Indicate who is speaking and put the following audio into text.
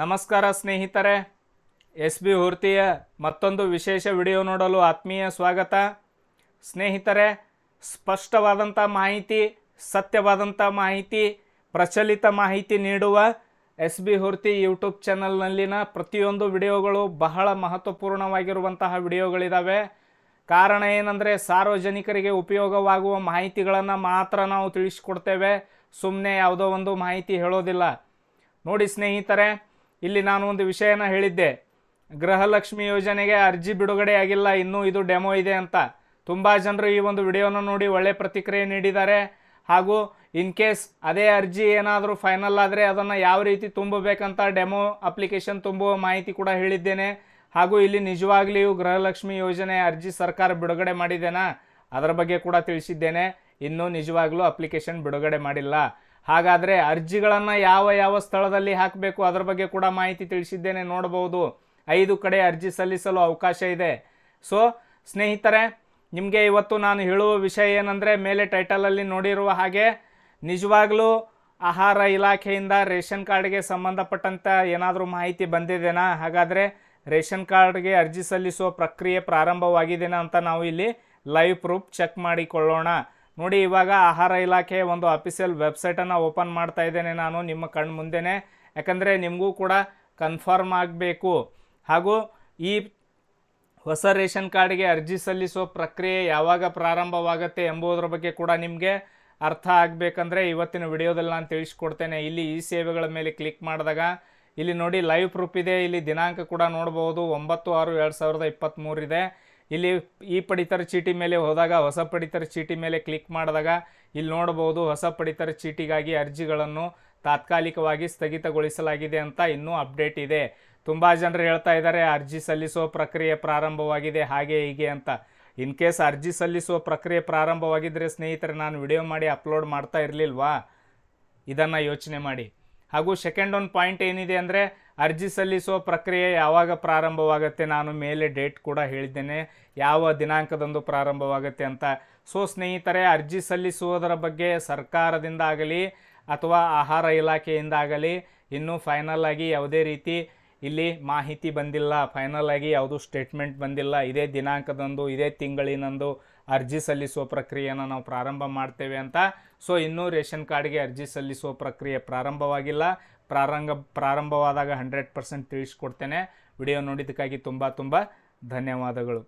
Speaker 1: ನಮಸ್ಕಾರ ಸ್ನೇಹಿತರೆ S B ಹೂರ್ತಿಯ ಮತ್ತೊಂದು ವಿಶೇಷ ವಿಡಿಯೋ ನೋಡಲು ಆತ್ಮೀಯ ಸ್ವಾಗತ ಸ್ನೇಹಿತರೆ ಸ್ಪಷ್ಟವಾದಂಥ ಮಾಹಿತಿ ಸತ್ಯವಾದಂಥ ಮಾಹಿತಿ ಪ್ರಚಲಿತ ಮಾಹಿತಿ ನೀಡುವ ಎಸ್ ಬಿ ಹುರ್ತಿ ಯೂಟ್ಯೂಬ್ ಚಾನಲ್ನಲ್ಲಿನ ಪ್ರತಿಯೊಂದು ವಿಡಿಯೋಗಳು ಬಹಳ ಮಹತ್ವಪೂರ್ಣವಾಗಿರುವಂತಹ ವಿಡಿಯೋಗಳಿದ್ದಾವೆ ಕಾರಣ ಏನಂದರೆ ಸಾರ್ವಜನಿಕರಿಗೆ ಉಪಯೋಗವಾಗುವ ಮಾಹಿತಿಗಳನ್ನು ಮಾತ್ರ ನಾವು ತಿಳಿಸ್ಕೊಡ್ತೇವೆ ಸುಮ್ಮನೆ ಯಾವುದೋ ಒಂದು ಮಾಹಿತಿ ಹೇಳೋದಿಲ್ಲ ನೋಡಿ ಸ್ನೇಹಿತರೆ ಇಲ್ಲಿ ನಾನು ಒಂದು ವಿಷಯನ ಹೇಳಿದ್ದೆ ಗೃಹಲಕ್ಷ್ಮಿ ಯೋಜನೆಗೆ ಅರ್ಜಿ ಬಿಡುಗಡೆಯಾಗಿಲ್ಲ ಇನ್ನೂ ಇದು ಡೆಮೋ ಇದೆ ಅಂತ ತುಂಬ ಜನರು ಈ ಒಂದು ವಿಡಿಯೋನ ನೋಡಿ ಒಳ್ಳೆಯ ಪ್ರತಿಕ್ರಿಯೆ ನೀಡಿದ್ದಾರೆ ಹಾಗೂ ಇನ್ ಕೇಸ್ ಅದೇ ಅರ್ಜಿ ಏನಾದರೂ ಫೈನಲ್ ಆದರೆ ಅದನ್ನು ಯಾವ ರೀತಿ ತುಂಬಬೇಕಂತ ಡೆಮೋ ಅಪ್ಲಿಕೇಶನ್ ತುಂಬುವ ಮಾಹಿತಿ ಕೂಡ ಹೇಳಿದ್ದೇನೆ ಹಾಗೂ ಇಲ್ಲಿ ನಿಜವಾಗ್ಲಿಯೂ ಗೃಹಲಕ್ಷ್ಮಿ ಯೋಜನೆ ಅರ್ಜಿ ಸರ್ಕಾರ ಬಿಡುಗಡೆ ಮಾಡಿದೆನಾ ಅದರ ಬಗ್ಗೆ ಕೂಡ ತಿಳಿಸಿದ್ದೇನೆ ಇನ್ನೂ ನಿಜವಾಗ್ಲೂ ಅಪ್ಲಿಕೇಶನ್ ಬಿಡುಗಡೆ ಮಾಡಿಲ್ಲ ಹಾಗಾದರೆ ಅರ್ಜಿಗಳನ್ನು ಯಾವ ಯಾವ ಸ್ಥಳದಲ್ಲಿ ಹಾಕಬೇಕು ಅದರ ಬಗ್ಗೆ ಕೂಡ ಮಾಹಿತಿ ತಿಳಿಸಿದ್ದೇನೆ ನೋಡಬಹುದು ಐದು ಕಡೆ ಅರ್ಜಿ ಸಲ್ಲಿಸಲು ಅವಕಾಶ ಇದೆ ಸೊ ಸ್ನೇಹಿತರೆ ನಿಮಗೆ ಇವತ್ತು ನಾನು ಹೇಳುವ ವಿಷಯ ಏನಂದರೆ ಮೇಲೆ ಟೈಟಲಲ್ಲಿ ನೋಡಿರುವ ಹಾಗೆ ನಿಜವಾಗ್ಲೂ ಆಹಾರ ಇಲಾಖೆಯಿಂದ ರೇಷನ್ ಕಾರ್ಡ್ಗೆ ಸಂಬಂಧಪಟ್ಟಂಥ ಏನಾದರೂ ಮಾಹಿತಿ ಬಂದಿದೆನಾ ಹಾಗಾದರೆ ರೇಷನ್ ಕಾರ್ಡ್ಗೆ ಅರ್ಜಿ ಸಲ್ಲಿಸುವ ಪ್ರಕ್ರಿಯೆ ಪ್ರಾರಂಭವಾಗಿದೆನಾ ಅಂತ ನಾವು ಇಲ್ಲಿ ಲೈವ್ ಪ್ರೂಫ್ ಚೆಕ್ ಮಾಡಿಕೊಳ್ಳೋಣ ನೋಡಿ ಇವಾಗ ಆಹಾರ ಇಲಾಖೆ ಒಂದು ಅಫಿಷಿಯಲ್ ವೆಬ್ಸೈಟನ್ನು ಓಪನ್ ಮಾಡ್ತಾ ಇದ್ದೇನೆ ನಾನು ನಿಮ್ಮ ಕಣ್ಣು ಮುಂದೆನೆ ಯಾಕಂದರೆ ನಿಮಗೂ ಕೂಡ ಕನ್ಫರ್ಮ್ ಆಗಬೇಕು ಹಾಗೂ ಈ ಹೊಸ ರೇಷನ್ ಕಾರ್ಡ್ಗೆ ಅರ್ಜಿ ಸಲ್ಲಿಸುವ ಪ್ರಕ್ರಿಯೆ ಯಾವಾಗ ಪ್ರಾರಂಭವಾಗುತ್ತೆ ಎಂಬುದರ ಬಗ್ಗೆ ಕೂಡ ನಿಮಗೆ ಅರ್ಥ ಆಗಬೇಕಂದ್ರೆ ಇವತ್ತಿನ ವಿಡಿಯೋದಲ್ಲಿ ನಾನು ತಿಳಿಸ್ಕೊಡ್ತೇನೆ ಇಲ್ಲಿ ಈ ಸೇವೆಗಳ ಮೇಲೆ ಕ್ಲಿಕ್ ಮಾಡಿದಾಗ ಇಲ್ಲಿ ನೋಡಿ ಲೈವ್ ಪ್ರೂಫ್ ಇದೆ ಇಲ್ಲಿ ದಿನಾಂಕ ಕೂಡ ನೋಡ್ಬೋದು ಒಂಬತ್ತು ಆರು ಎರಡು ಸಾವಿರದ ಇಪ್ಪತ್ತ್ಮೂರಿದೆ ಇಲ್ಲಿ ಈ ಪಡಿತರ ಚೀಟಿ ಮೇಲೆ ಹೋದಾಗ ಹೊಸ ಪಡಿತರ ಚೀಟಿ ಮೇಲೆ ಕ್ಲಿಕ್ ಮಾಡಿದಾಗ ಇಲ್ಲಿ ನೋಡ್ಬೋದು ಹೊಸ ಪಡಿತರ ಚೀಟಿಗಾಗಿ ಅರ್ಜಿಗಳನ್ನು ತಾತ್ಕಾಲಿಕವಾಗಿ ಸ್ಥಗಿತಗೊಳಿಸಲಾಗಿದೆ ಅಂತ ಇನ್ನೂ ಅಪ್ಡೇಟ್ ಇದೆ ತುಂಬ ಜನರು ಹೇಳ್ತಾ ಇದ್ದಾರೆ ಅರ್ಜಿ ಸಲ್ಲಿಸುವ ಪ್ರಕ್ರಿಯೆ ಪ್ರಾರಂಭವಾಗಿದೆ ಹಾಗೆ ಹೀಗೆ ಅಂತ ಇನ್ ಕೇಸ್ ಅರ್ಜಿ ಸಲ್ಲಿಸುವ ಪ್ರಕ್ರಿಯೆ ಪ್ರಾರಂಭವಾಗಿದ್ದರೆ ಸ್ನೇಹಿತರೆ ನಾನು ವಿಡಿಯೋ ಮಾಡಿ ಅಪ್ಲೋಡ್ ಮಾಡ್ತಾ ಇರಲಿಲ್ವಾ ಇದನ್ನು ಯೋಚನೆ ಮಾಡಿ ಹಾಗೂ ಸೆಕೆಂಡ್ ಒಂದು ಪಾಯಿಂಟ್ ಏನಿದೆ ಅಂದರೆ ಅರ್ಜಿ ಸಲ್ಲಿಸುವ ಪ್ರಕ್ರಿಯೆ ಯಾವಾಗ ಪ್ರಾರಂಭವಾಗುತ್ತೆ ನಾನು ಮೇಲೆ ಡೇಟ್ ಕೂಡ ಹೇಳಿದ್ದೇನೆ ಯಾವ ದಿನಾಂಕದಂದು ಪ್ರಾರಂಭವಾಗುತ್ತೆ ಅಂತ ಸೊ ಸ್ನೇಹಿತರೆ ಅರ್ಜಿ ಸಲ್ಲಿಸುವುದರ ಬಗ್ಗೆ ಸರ್ಕಾರದಿಂದ ಆಗಲಿ ಅಥವಾ ಆಹಾರ ಇಲಾಖೆಯಿಂದ ಆಗಲಿ ಇನ್ನೂ ಫೈನಲ್ ಆಗಿ ಯಾವುದೇ ರೀತಿ ಇಲ್ಲಿ ಮಾಹಿತಿ ಬಂದಿಲ್ಲ ಫೈನಲ್ ಆಗಿ ಯಾವುದೂ ಸ್ಟೇಟ್ಮೆಂಟ್ ಬಂದಿಲ್ಲ ಇದೇ ದಿನಾಂಕದಂದು ಇದೇ ತಿಂಗಳಿನಂದು ಅರ್ಜಿ ಸಲ್ಲಿಸುವ ಪ್ರಕ್ರಿಯೆಯನ್ನು ನಾವು ಪ್ರಾರಂಭ ಮಾಡ್ತೇವೆ ಅಂತ ಸೊ ಇನ್ನೂ ರೇಷನ್ ಕಾರ್ಡ್ಗೆ ಅರ್ಜಿ ಸಲ್ಲಿಸುವ ಪ್ರಕ್ರಿಯೆ ಪ್ರಾರಂಭವಾಗಿಲ್ಲ ಪ್ರಾರಂಭ ಪ್ರಾರಂಭವಾದಾಗ ಹಂಡ್ರೆಡ್ ಪರ್ಸೆಂಟ್ ತಿಳಿಸ್ಕೊಡ್ತೇನೆ ವಿಡಿಯೋ ನೋಡಿದ್ದಕ್ಕಾಗಿ ತುಂಬ ತುಂಬ ಧನ್ಯವಾದಗಳು